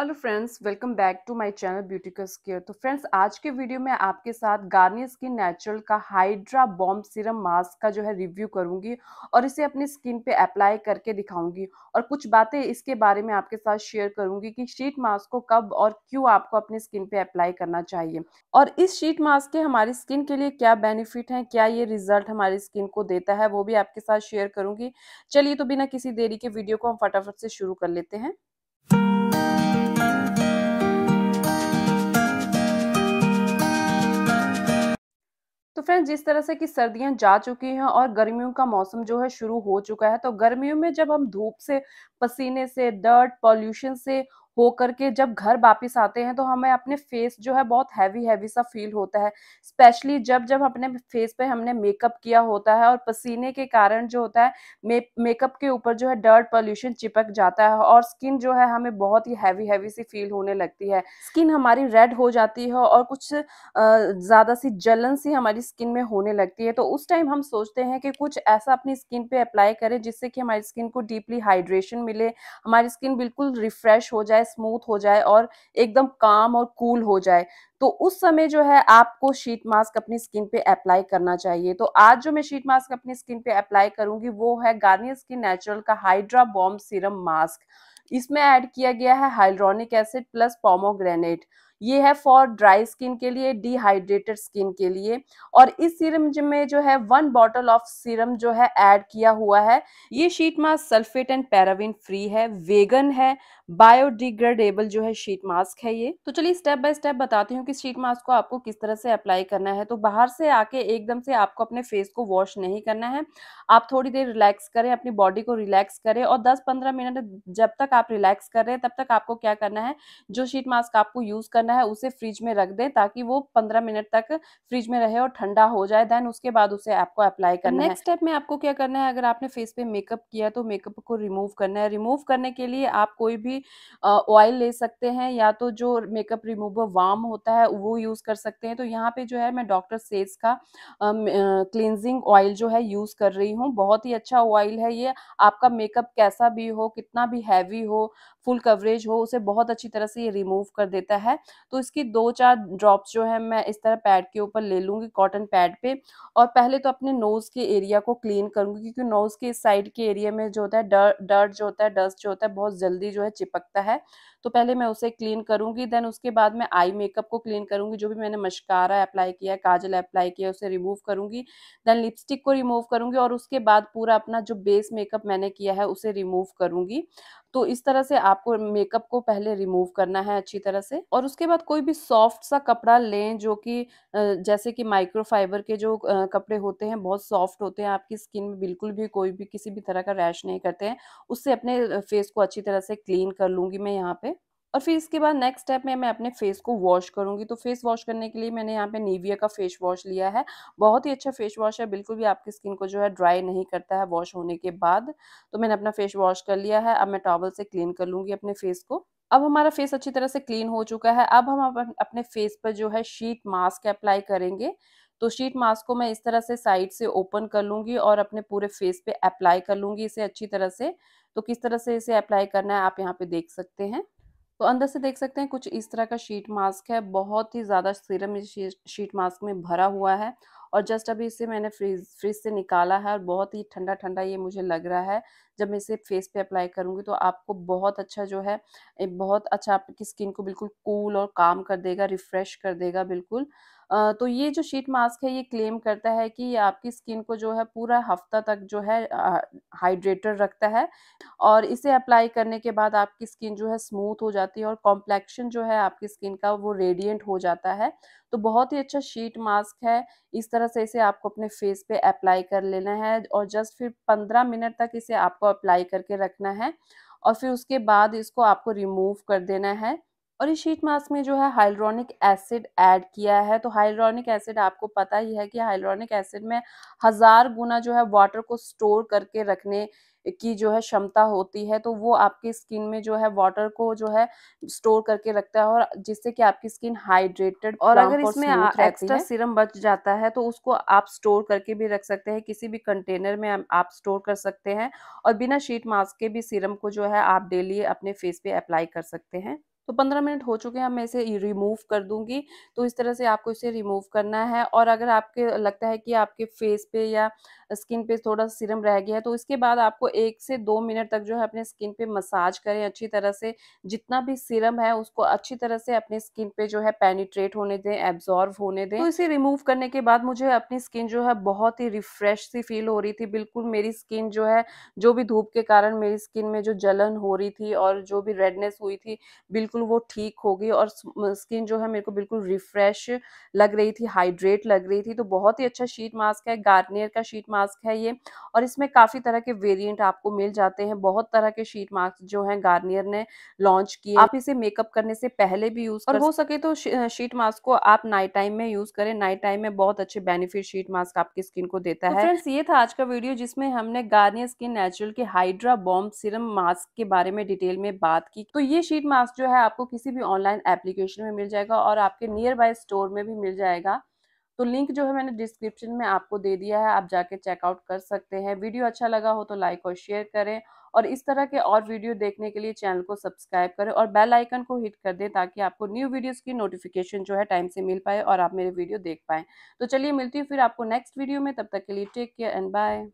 hello friends welcome back to my channel beauty का care तो friends आज के वीडियो में आपके साथ गार्नियर स्किन नेचुरल का हाइड्रा बॉम्ब सीरम मास्क का जो है रिव्यू करूंगी और इसे अपनी स्किन पे अप्लाई करके दिखाऊंगी और कुछ बातें इसके बारे में आपके साथ शेयर करूंगी कि शीट मास्क को कब और क्यों आपको अपनी स्किन पे अप्लाई करना चाहिए और इस शीट मास्क के हमारी स्किन के लिए क्या बेनिफिट है क्या ये रिजल्ट हमारी स्किन को देता है वो भी आपके साथ शेयर करूंगी चलिए तो बिना किसी देरी के वीडियो को हम फटाफट से शुरू कर लेते हैं तो फ्रेंड्स जिस तरह से कि सर्दियां जा चुकी हैं और गर्मियों का मौसम जो है शुरू हो चुका है तो गर्मियों में जब हम धूप से पसीने से डर्ट पॉल्यूशन से हो करके जब घर वापस आते हैं तो हमें अपने फेस जो है बहुत हैवी हैवी सा फील होता है स्पेशली जब जब अपने फेस पे हमने मेकअप किया होता है और पसीने के कारण जो होता है मेकअप के ऊपर जो है डर्ट पॉल्यूशन चिपक जाता है और स्किन जो है हमें बहुत ही हैवी हैवी सी फील होने लगती है स्किन हमारी रेड हो जाती है और कुछ ज़्यादा सी जलन सी हमारी स्किन में होने लगती है तो उस टाइम हम सोचते हैं कि कुछ ऐसा अपनी स्किन पे अप्लाई करें जिससे कि हमारी स्किन को डीपली हाइड्रेशन मिले हमारी स्किन बिल्कुल रिफ्रेश हो जाए स्मूथ हो जाए और एकदम काम और कूल हो जाए तो उस समय जो है आपको शीट मास्क अपनी स्किन पे अप्लाई करना चाहिए तो आज जो मैं शीट मास्क अपनी स्किन पे अप्लाई करूंगी वो है गार्नियर स्किन नेचुरल का हाइड्रा बॉम्ब सीरम मास्क इसमें ऐड किया गया है हाइड्रोनिक एसिड प्लस पोमोग्रेनेट ये है फॉर ड्राई स्किन के लिए डिहाइड्रेटेड स्किन के लिए और इस सीरम में जो है वन बॉटल ऑफ सीरम जो है ऐड किया हुआ है ये sheet mask sulphate and paraben free है वेगन है बायोडिग्रेडेबल जो है शीट मास्क है ये तो चलिए स्टेप बाय स्टेप बताती हूँ कि शीट मास्क को आपको किस तरह से अप्लाई करना है तो बाहर से आके एकदम से आपको अपने फेस को वॉश नहीं करना है आप थोड़ी देर रिलैक्स करें अपनी बॉडी को रिलैक्स करें और 10-15 मिनट जब तक आप रिलैक्स कर रहे हैं तब तक आपको क्या करना है जो शीट मास्क आपको यूज करना करना है उसे फ्रिज में रख दें ताकि वो पंद्रह मिनट तक फ्रिज में रहे और ठंडा हो जाए देन उसके बाद उसे आपको अप्लाई करना है नेक्स्ट स्टेप में आपको क्या करना है अगर आपने फेस पे मेकअप किया तो मेकअप को रिमूव करना है रिमूव करने के लिए आप कोई भी ऑयल ले सकते हैं या तो जो मेकअप रिमूवर वार्म होता है वो यूज़ कर सकते हैं तो यहाँ पे जो है मैं डॉक्टर सेज का क्लिनजिंग ऑयल जो है यूज़ कर रही हूँ बहुत ही अच्छा ऑयल है ये आपका मेकअप कैसा भी हो कितना भी हैवी हो फुल कवरेज हो उसे बहुत अच्छी तरह से ये रिमूव कर देता है तो इसकी दो चार ड्रॉप्स जो है मैं इस तरह पैड के ऊपर ले लूँगी कॉटन पैड पे और पहले तो अपने नोज़ के एरिया को क्लीन करूँगी क्योंकि नोज़ के साइड के एरिया में जो होता है डर्ट डर जो होता है डस्ट जो होता है बहुत जल्दी जो है चिपकता है तो पहले मैं उसे क्लीन करूंगी देन उसके बाद मैं आई मेकअप को क्लीन करूंगी जो भी मैंने मशकारा अप्लाई किया है काजल अप्लाई किया उसे रिमूव करूंगी देन लिपस्टिक को रिमूव करूंगी और उसके बाद पूरा अपना जो बेस मेकअप मैंने किया है उसे रिमूव करूंगी तो इस तरह से आपको मेकअप को पहले रिमूव करना है अच्छी तरह से और उसके बाद कोई भी सॉफ्ट सा कपड़ा लें जो कि जैसे कि माइक्रोफाइबर के जो कपड़े होते हैं बहुत सॉफ्ट होते हैं आपकी स्किन में बिल्कुल भी कोई भी किसी भी तरह का रैश नहीं करते हैं उससे अपने फेस को अच्छी तरह से क्लीन कर लूँगी मैं यहाँ पे और फिर इसके बाद नेक्स्ट स्टेप में मैं अपने फेस को वॉश करूंगी तो फेस वॉश करने के लिए मैंने यहाँ पे नीविया का फेस वॉश लिया है बहुत ही अच्छा फेस वॉश है बिल्कुल भी आपकी स्किन को जो है ड्राई नहीं करता है वॉश होने के बाद तो मैंने अपना फेस वॉश कर लिया है अब मैं टॉवल से क्लीन कर लूंगी अपने फेस को अब हमारा फेस अच्छी तरह से क्लीन हो चुका है अब हम अपने फेस पर जो है शीट मास्क अप्लाई करेंगे तो शीट मास्क को मैं इस तरह से साइड से ओपन कर लूंगी और अपने पूरे फेस पे अप्लाई कर लूंगी इसे अच्छी तरह से तो किस तरह से इसे अप्लाई करना है आप यहाँ पे देख सकते हैं तो अंदर से देख सकते हैं कुछ इस तरह का शीट मास्क है बहुत ही ज़्यादा सीरम इस शीट मास्क में भरा हुआ है और जस्ट अभी इसे मैंने फ्रीज फ्रिज से निकाला है और बहुत ही ठंडा ठंडा ये मुझे लग रहा है जब मैं इसे फेस पे अप्लाई करूँगी तो आपको बहुत अच्छा जो है बहुत अच्छा आपकी स्किन को बिल्कुल कूल और काम कर देगा रिफ्रेश कर देगा बिल्कुल तो ये जो शीट मास्क है ये क्लेम करता है कि ये आपकी स्किन को जो है पूरा हफ्ता तक जो है हाइड्रेटेड रखता है और इसे अप्लाई करने के बाद आपकी स्किन जो है स्मूथ हो जाती है और कॉम्प्लेक्शन जो है आपकी स्किन का वो रेडियंट हो जाता है तो बहुत ही अच्छा शीट मास्क है इस तरह से इसे आपको अपने फेस पे अप्लाई कर लेना है और जस्ट फिर पंद्रह मिनट तक इसे आपको अप्लाई करके रखना है और फिर उसके बाद इसको आपको रिमूव कर देना है और इस शीट मास्क में जो है हाइलोनिक एसिड ऐड किया है तो हाइलोनिक एसिड आपको पता ही है कि हाइलोनिक एसिड में हज़ार गुना जो है वाटर को स्टोर करके रखने की जो है क्षमता होती है तो वो आपकी स्किन में जो है वाटर को जो है स्टोर करके रखता है और जिससे कि आपकी स्किन हाइड्रेटेड और अगर इसमें एक्स्ट्रा सीरम बच जाता है तो उसको आप स्टोर करके भी रख सकते हैं किसी भी कंटेनर में आप स्टोर कर सकते हैं और बिना शीट मास्क के भी सीरम को जो है आप डेली अपने फेस पे अप्लाई कर सकते हैं तो पंद्रह मिनट हो चुके हैं मैं इसे रिमूव कर दूंगी तो इस तरह से आपको इसे रिमूव करना है और अगर आपके लगता है कि आपके फेस पे या स्किन पे थोड़ा सीरम रह गया है तो इसके बाद आपको एक से दो मिनट तक जो है अपने स्किन पे मसाज करें अच्छी तरह से जितना भी सीरम है उसको अच्छी तरह से अपने स्किन पे जो है पेनिट्रेट होने दें एब्जॉर्व होने दें तो इसे रिमूव करने के बाद मुझे अपनी स्किन जो है बहुत ही रिफ्रेश सी फील हो रही थी बिल्कुल मेरी स्किन जो है जो भी धूप के कारण मेरी स्किन में जो जलन हो रही थी और जो भी रेडनेस हुई थी बिल्कुल वो ठीक हो गई और स्किन जो है मेरे को बिल्कुल रिफ्रेश लग रही थी हाइड्रेट लग रही थी तो बहुत ही अच्छा शीट मास्क है गार्नियर का शीट मास्क मास्क है ये और इसमें काफ़ी तरह के वेरिएंट आपको मिल जाते हैं बहुत तरह के शीट मास्क जो हैं गार्नियर ने लॉन्च किए आप इसे मेकअप करने से पहले भी यूज़ और हो सके तो शीट मास्क को आप नाइट टाइम में यूज़ करें नाइट टाइम में बहुत अच्छे बेनिफिट शीट मास्क आपकी स्किन को देता तो है फ्रेंड्स ये था आज का वीडियो जिसमें हमने गार्नियर स्किन नेचुरल के हाइड्रा बॉम्ब सिरम मास्क के बारे में डिटेल में बात की तो ये शीट मास्क जो है आपको किसी भी ऑनलाइन एप्लीकेशन में मिल जाएगा और आपके नियर बाय स्टोर में भी मिल जाएगा तो लिंक जो है मैंने डिस्क्रिप्शन में आपको दे दिया है आप जाके चेकआउट कर सकते हैं वीडियो अच्छा लगा हो तो लाइक और शेयर करें और इस तरह के और वीडियो देखने के लिए चैनल को सब्सक्राइब करें और बेल आइकन को हिट कर दें ताकि आपको न्यू वीडियोस की नोटिफिकेशन जो है टाइम से मिल पाए और आप मेरे वीडियो देख पाएँ तो चलिए मिलती हूँ फिर आपको नेक्स्ट वीडियो में तब तक के लिए टेक केयर एंड बाय